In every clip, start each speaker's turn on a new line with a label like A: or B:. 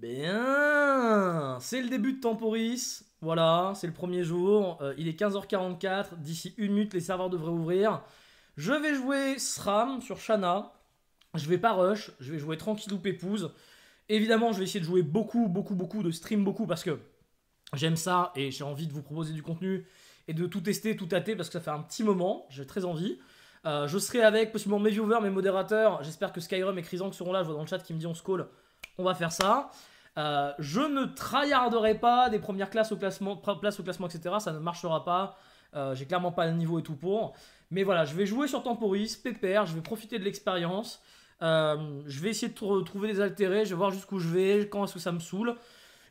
A: Bien C'est le début de Temporis. Voilà, c'est le premier jour. Euh, il est 15h44. D'ici une minute, les serveurs devraient ouvrir. Je vais jouer SRAM sur Shana. Je vais pas rush. Je vais jouer tranquille ou pépouze, Évidemment, je vais essayer de jouer beaucoup, beaucoup, beaucoup, de stream beaucoup parce que j'aime ça et j'ai envie de vous proposer du contenu et de tout tester, tout tâter parce que ça fait un petit moment. J'ai très envie. Euh, je serai avec possiblement mes viewers, mes modérateurs. J'espère que Skyrim et Crisang seront là. Je vois dans le chat qui me dit on se call. On va faire ça. Euh, je ne tryharderai pas des premières classes au classement, place au classement, etc. Ça ne marchera pas. Euh, j'ai clairement pas le niveau et tout pour. Mais voilà, je vais jouer sur Temporis, pépère, je vais profiter de l'expérience. Euh, je vais essayer de trouver des altérés, je vais voir jusqu'où je vais, quand est-ce que ça me saoule.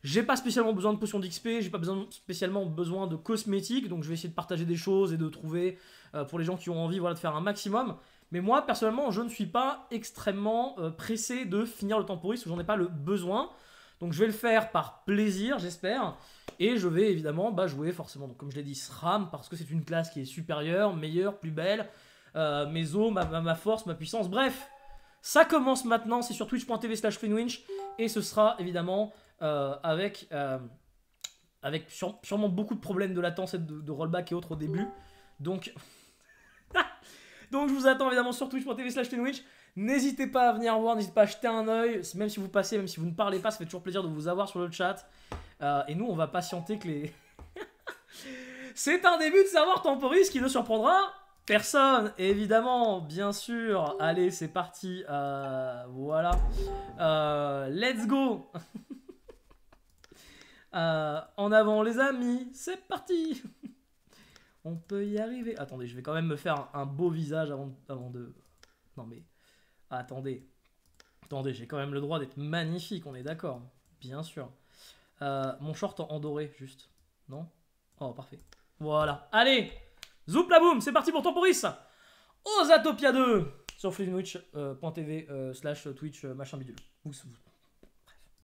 A: J'ai pas spécialement besoin de potions d'XP, j'ai pas besoin, spécialement besoin de cosmétiques, donc je vais essayer de partager des choses et de trouver euh, pour les gens qui ont envie voilà, de faire un maximum. Mais moi, personnellement, je ne suis pas extrêmement euh, pressé de finir le temporis j'en ai pas le besoin. Donc je vais le faire par plaisir, j'espère. Et je vais évidemment bah, jouer forcément, donc, comme je l'ai dit, SRAM, parce que c'est une classe qui est supérieure, meilleure, plus belle. Euh, mes os, ma, ma, force, ma puissance, bref. Ça commence maintenant, c'est sur twitch.tv slash Et ce sera évidemment euh, avec, euh, avec sûrement beaucoup de problèmes de latence et de, rollback et autres au début. Donc, donc je vous attends évidemment sur twitch.tv slash Twitch. N'hésitez pas à venir voir, n'hésitez pas à jeter un oeil, même si vous passez, même si vous ne parlez pas, ça fait toujours plaisir de vous avoir sur le chat. Euh, et nous, on va patienter que les... C'est un début de savoir temporis qui ne surprendra personne, évidemment, bien sûr. Allez, c'est parti. voilà. let's go euh, en avant les amis, c'est parti On peut y arriver. Attendez, je vais quand même me faire un, beau visage avant, avant de... Non mais... Attendez. Attendez, j'ai quand même le droit d'être magnifique, on est d'accord. Bien sûr. Euh, mon short en, doré, juste. Non Oh, parfait. Voilà. Allez Zoup la boum, c'est parti pour Temporis Osatopia 2 sur flipnwitch.tv euh, slash twitch machin bidule.